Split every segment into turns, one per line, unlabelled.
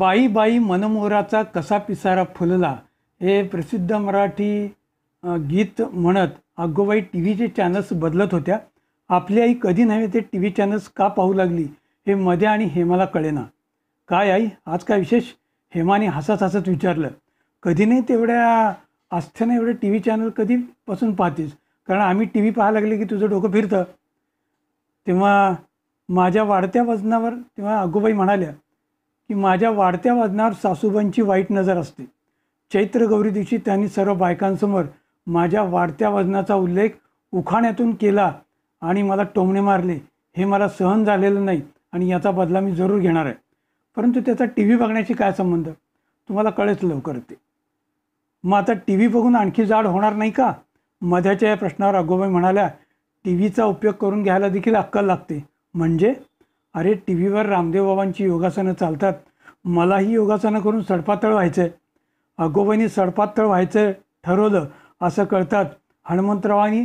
बाई बाई मनमोहराचा कसा पिसारा फुलला हे प्रसिद्ध मराठी गीत म्हणत अगोबाई टी व्हीचे चॅनल्स बदलत होत्या आपली आई कधी नव्हे ते टी व्ही चॅनल्स का पाहू लागली हे मध्ये आणि हेमाला कळेना काय आई आज काय विशेष हेमाने हसत हसत विचारलं कधी नाही तेवढ्या आस्थेने एवढं टी व्ही चॅनल कधीपासून पाहतेस कारण आम्ही टी व्ही पाहायला लागले की तुझं डोकं फिरतं तेव्हा माझ्या वाढत्या वजनावर तेव्हा अगोबाई म्हणाल्या की माझ्या वाढत्या वजनावर सासूबाईंची वाईट नजर असते चैत्र गौरी दिवशी त्यांनी सर्व बायकांसमोर माझ्या वाढत्या वजनाचा उल्लेख उखाण्यातून केला आणि मला टोमणे मारले हे मला सहन झालेलं नाही आणि याचा बदला मी जरूर घेणार आहे परंतु त्याचा टी व्ही बघण्याशी काय संबंध तुम्हाला कळेच लवकर ते मग आता टी व्ही बघून आणखी जाड होणार नाही का मध्याच्या या प्रश्नावर अगोबाई म्हणाल्या टी व्हीचा उपयोग करून घ्यायला देखील अक्कल लागते म्हणजे अरे टी व्हीवर रामदेव बाबांची योगासनं चालतात मलाही योगासनं करून सडपातळ व्हायचं आहे अगोबईनी सडपातळ व्हायचं ठरवलं असं कळतात हनुमंतरावांनी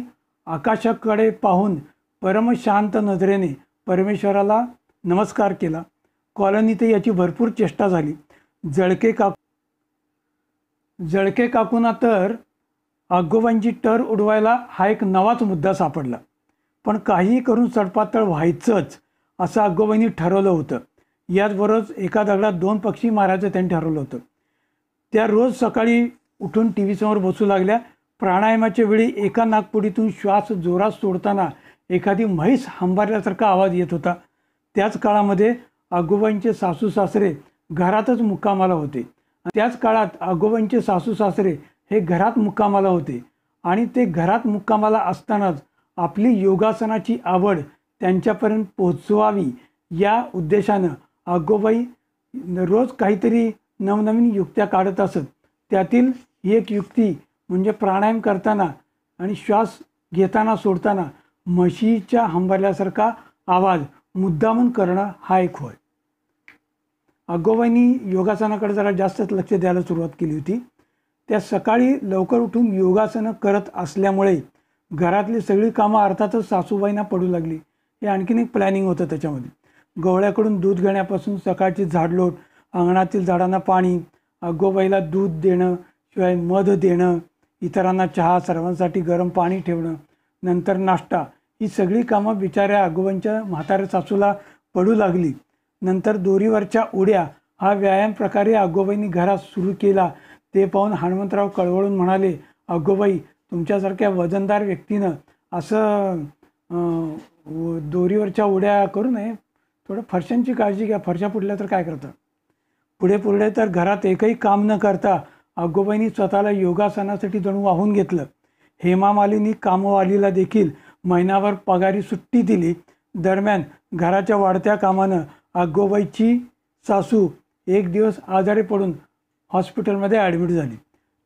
आकाशाकडे पाहून परमशांत नजरेने परमेश्वराला नमस्कार केला कॉलनीत याची भरपूर चेष्टा झाली जळके का जळके काकूना तर आगोबांची टर उडवायला हा एक नवाच मुद्दा सापडला पण काहीही करून सडपातळ व्हायचंच असं आगोबाईंनी ठरवलं होतं याचबरोबर एका दगडात दोन पक्षी मारायचं त्यांनी ठरवलं होतं त्या रोज सकाळी उठून टी व्हीसमोर बसू लागल्या प्राणायामाच्या वेळी एका नागपुडीतून श्वास जोरात सोडताना एखादी म्हैस हंबारल्यासारखा आवाज येत होता त्याच काळामध्ये आगोबाईंचे सासू सासरे घरातच मुक्कामाला होते त्याच काळात आगोबाईंचे सासू सासरे हे घरात मुक्कामाला होते आणि ते घरात मुक्कामाला असतानाच आपली योगासनाची आवड त्यांच्यापर्यंत पोचवावी या उद्देशानं आगोबाई रोज काहीतरी नवनवीन युक्त्या काढत असत त्यातील ही एक युक्ती म्हणजे प्राणायाम करताना आणि श्वास घेताना सोडताना म्हशीच्या हंबरल्यासारखा आवाज मुद्दामून करणं हा एक होय आगोबाईंनी योगासनाकडे जरा जास्तच लक्ष द्यायला सुरुवात केली होती त्या सकाळी लवकर उठून योगासनं करत असल्यामुळे घरातली सगळी कामं अर्थातच सासूबाईंना पडू लागली हे आणखीन एक प्लॅनिंग होतं त्याच्यामध्ये गवळ्याकडून दूध घेण्यापासून सकाळची झाडलोट अंगणातील झाडांना पाणी गोबाईला दूध देणं शिवाय मध देणं इतरांना चहा सर्वांसाठी गरम पाणी ठेवणं नंतर नाश्ता ही सगळी कामं बिचाऱ्या आगोबांच्या म्हाताऱ्या सासूला पडू लागली नंतर दोरीवरच्या उड्या हा व्यायाम प्रकारे आगोबाईंनी घरात सुरू केला ते पाहून हनुमंतराव कळवळून म्हणाले आगोबाई तुमच्यासारख्या वजनदार व्यक्तीनं असं दोरीवरच्या उड्या करू नये थोडं फरशांची काळजी घ्या फरशा फुटल्या तर काय करतं पुढे पुढे तर घरात एकही काम न करता आगोबाईंनी स्वतःला योगासनासाठी जणू वाहून घेतलं हेमामालीनी कामवालीला देखील महिनाभर पगारी सुट्टी दिली दरम्यान घराच्या वाढत्या कामानं आगोबाईची सासू एक दिवस आजारी पडून हॉस्पिटलमध्ये ॲडमिट झाली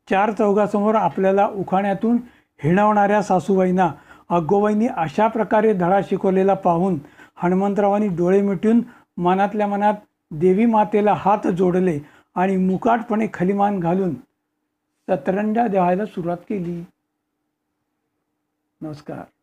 चार चौघासमोर आपल्याला उखाण्यातून हिणवणाऱ्या सासूबाईंना अग्गोबाईंनी अशा प्रकारे धडा शिकवलेला पाहून हनुमंतरावांनी डोळे मिटून मनातल्या मनात देवी मातेला हात जोडले आणि मुकाटपणे खलिमान घालून सतरंजा द्यायला सुरुवात केली नमस्कार